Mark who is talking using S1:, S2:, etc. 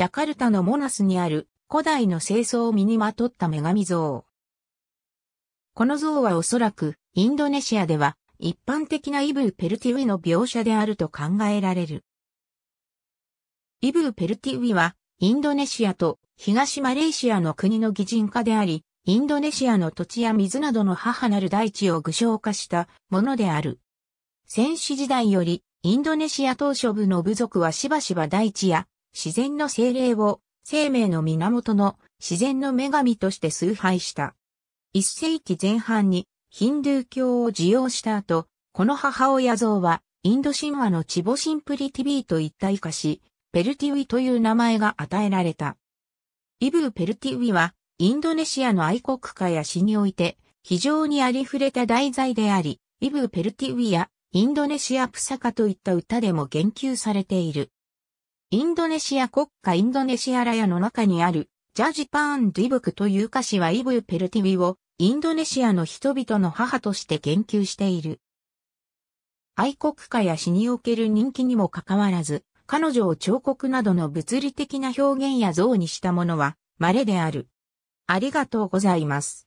S1: ジャカルタのモナスにある古代の清掃を身にまとった女神像。この像はおそらくインドネシアでは一般的なイブー・ペルティウィの描写であると考えられる。イブー・ペルティウィはインドネシアと東マレーシアの国の擬人化であり、インドネシアの土地や水などの母なる大地を具象化したものである。戦士時代よりインドネシア島初部の部族はしばしば大地や自然の精霊を生命の源の自然の女神として崇拝した。一世紀前半にヒンドゥー教を受容した後、この母親像はインド神話のチボシンプリティビーと一体化し、ペルティウィという名前が与えられた。イブー・ペルティウィはインドネシアの愛国家や詩において非常にありふれた題材であり、イブー・ペルティウィやインドネシアプサカといった歌でも言及されている。インドネシア国家インドネシアラヤの中にあるジャジパーン・ディブクという歌詞はイブペルティビをインドネシアの人々の母として研究している。愛国家や詩における人気にもかかわらず、彼女を彫刻などの物理的な表現や像にしたものは稀である。ありがとうございます。